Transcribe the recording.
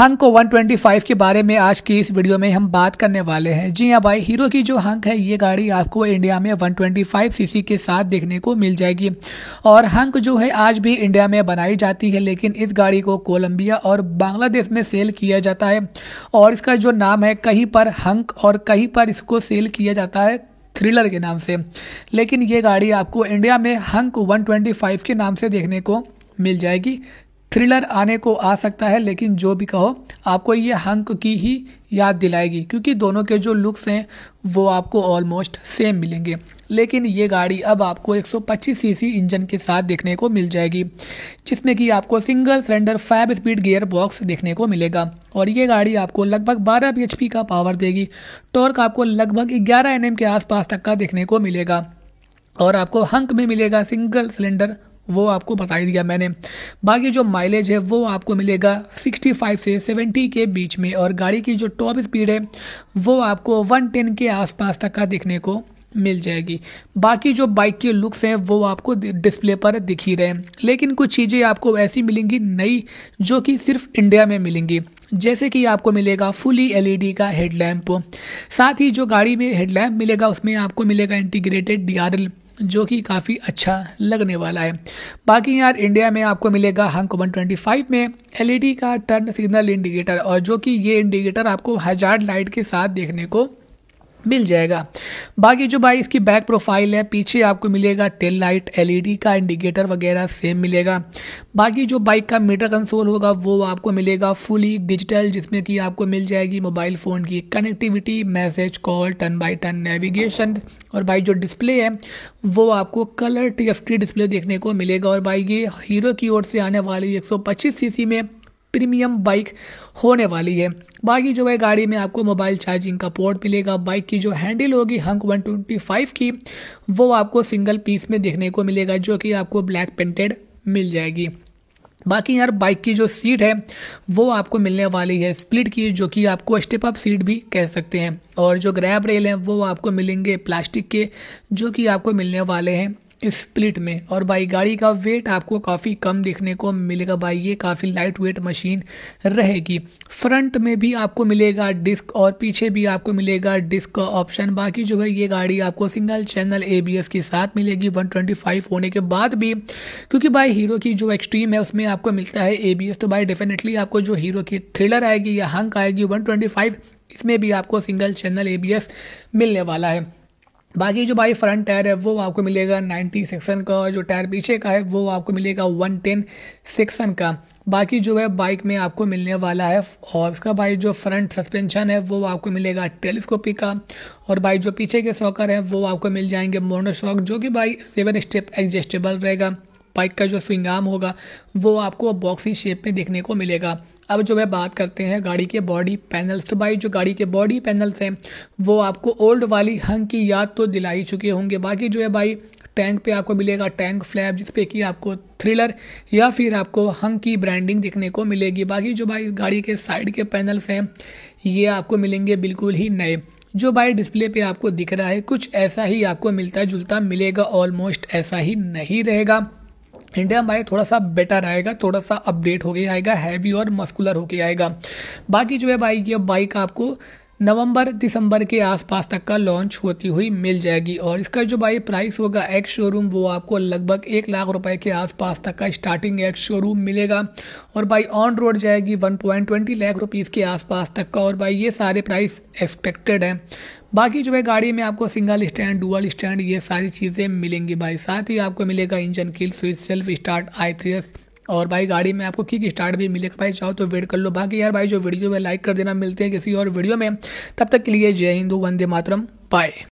hunk 125 के बारे में आज की इस वीडियो में हम बात करने वाले हैं जी हाँ भाई हीरो की जो हंक है ये गाड़ी आपको इंडिया में 125 सीसी के साथ देखने को मिल जाएगी और हंक जो है आज भी इंडिया में बनाई जाती है लेकिन इस गाड़ी को कोलंबिया और बांग्लादेश में सेल किया जाता है और इसका जो नाम है कहीं पर हंक और कहीं पर इसको सेल किया जाता है थ्रिलर के नाम से लेकिन ये गाड़ी आपको इंडिया में हंक वन के नाम से देखने को मिल जाएगी थ्रिलर आने को आ सकता है लेकिन जो भी कहो आपको ये हंक की ही याद दिलाएगी क्योंकि दोनों के जो लुक्स हैं वो आपको ऑलमोस्ट सेम मिलेंगे लेकिन ये गाड़ी अब आपको 125 सीसी इंजन के साथ देखने को मिल जाएगी जिसमें कि आपको single cylinder five speed gear box देखने को मिलेगा और ये गाड़ी आपको लगभग 12 bhp का पावर देगी टॉर्क आपको लगभग 11 एन के आसपास तक का देखने को मिलेगा और आपको हंक में मिलेगा सिंगल सिलेंडर वो आपको बता ही दिया मैंने बाकी जो माइलेज है वो आपको मिलेगा 65 से 70 के बीच में और गाड़ी की जो टॉप स्पीड है वो आपको 110 के आसपास तक का देखने को मिल जाएगी बाकी जो बाइक के लुक्स हैं वो आपको डिस्प्ले पर दिख ही रहे हैं लेकिन कुछ चीज़ें आपको ऐसी मिलेंगी नई जो कि सिर्फ इंडिया में मिलेंगी जैसे कि आपको मिलेगा फुली एलईडी e का हेडलैम्प साथ ही जो गाड़ी में हेडलैम्प मिलेगा उसमें आपको मिलेगा इंटीग्रेटेड डीआरएल जो कि काफ़ी अच्छा लगने वाला है बाकी यार इंडिया में आपको मिलेगा हंक वन ट्वेंटी फाइव में डी e का टर्न सिग्नल इंडिकेटर और जो कि ये इंडिकेटर आपको हजार लाइट के साथ देखने को मिल जाएगा बाकी जो भाई इसकी बैक प्रोफाइल है पीछे आपको मिलेगा टेल लाइट एलईडी का इंडिकेटर वगैरह सेम मिलेगा बाकी जो बाइक का मीटर कंसोल होगा वो आपको मिलेगा फुली डिजिटल जिसमें कि आपको मिल जाएगी मोबाइल फ़ोन की connectivity message call turn by turn navigation और भाई जो डिस्प्ले है वो आपको कलर टी डिस्प्ले देखने को मिलेगा और भाई ये हीरो की ओर से आने वाली एक सौ में प्रीमियम बाइक होने वाली है बाकी जो है गाड़ी में आपको मोबाइल चार्जिंग का पोर्ट मिलेगा बाइक की जो हैंडल होगी हंक 125 की वो आपको सिंगल पीस में देखने को मिलेगा जो कि आपको ब्लैक पेंटेड मिल जाएगी बाकी यार बाइक की जो सीट है वो आपको मिलने वाली है स्प्लिट की जो कि आपको स्टेप अप सीट भी कह सकते हैं और जो ग्रैब रेल हैं वो आपको मिलेंगे प्लास्टिक के जो कि आपको मिलने वाले हैं स्प्लिट में और भाई गाड़ी का वेट आपको काफ़ी कम देखने को मिलेगा भाई ये काफ़ी लाइट वेट मशीन रहेगी फ्रंट में भी आपको मिलेगा डिस्क और पीछे भी आपको मिलेगा डिस्क का ऑप्शन बाकी जो है ये गाड़ी आपको सिंगल चैनल एबीएस के साथ मिलेगी 125 होने के बाद भी क्योंकि भाई हीरो की जो एक्सट्रीम है उसमें आपको मिलता है ए तो भाई डेफिनेटली आपको जो हीरो की थ्रिलर आएगी या हंक आएगी वन इसमें भी आपको सिंगल चैनल ए मिलने वाला है बाकी जो भाई फ्रंट टायर है वो आपको मिलेगा 90 सेक्शन का और जो टायर पीछे का है वो आपको मिलेगा 110 सेक्शन का बाकी जो है बाइक में आपको मिलने वाला है और उसका भाई जो फ्रंट सस्पेंशन है वो आपको मिलेगा टेलीस्कोपी का और भाई जो पीछे के शॉकर है वो आपको मिल जाएंगे मोनोशॉक जो कि भाई सेवन स्टेप एडजस्टेबल रहेगा बाइक का जो स्विंग आर्म होगा वो आपको बॉक्सिंग शेप में देखने को मिलेगा अब जो है बात करते हैं गाड़ी के बॉडी पैनल्स तो भाई जो गाड़ी के बॉडी पैनल्स हैं वो आपको ओल्ड वाली हंग की याद तो दिला ही चुके होंगे बाकी जो है भाई टैंक पे आपको मिलेगा टैंक फ्लैप जिस पे कि आपको थ्रिलर या फिर आपको हंग की ब्रांडिंग दिखने को मिलेगी बाकी जो भाई गाड़ी के साइड के पैनल्स हैं ये आपको मिलेंगे बिल्कुल ही नए जो भाई डिस्प्ले पे आपको दिख रहा है कुछ ऐसा ही आपको मिलता जुलता मिलेगा ऑलमोस्ट ऐसा ही नहीं रहेगा इंडिया हमारे थोड़ा सा बेटर आएगा थोड़ा सा अपडेट होके आएगा हैवी और मस्कुलर होके आएगा बाकी जो है बाइक ये बाइक आपको नवंबर दिसंबर के आसपास तक का लॉन्च होती हुई मिल जाएगी और इसका जो भाई प्राइस होगा एक शोरूम वो आपको लगभग एक लाख रुपए के आसपास तक का स्टार्टिंग एक शोरूम मिलेगा और भाई ऑन रोड जाएगी one point twenty lakh rupees के आसपास तक का और भाई ये सारे प्राइस एक्सपेक्टेड हैं बाकी जो है गाड़ी में आपको सिंगल स्टैंड डुअल स्टैंड ये सारी चीज़ें मिलेंगी भाई साथ ही आपको मिलेगा engine kill switch self start I three S और भाई गाड़ी में आपको किक स्टार्ट भी मिलेगा भाई चाहो तो वेट कर लो बाकी यार भाई जो वीडियो है लाइक कर देना मिलते हैं किसी और वीडियो में तब तक के लिए जय हिंदू वंदे मातरम बाय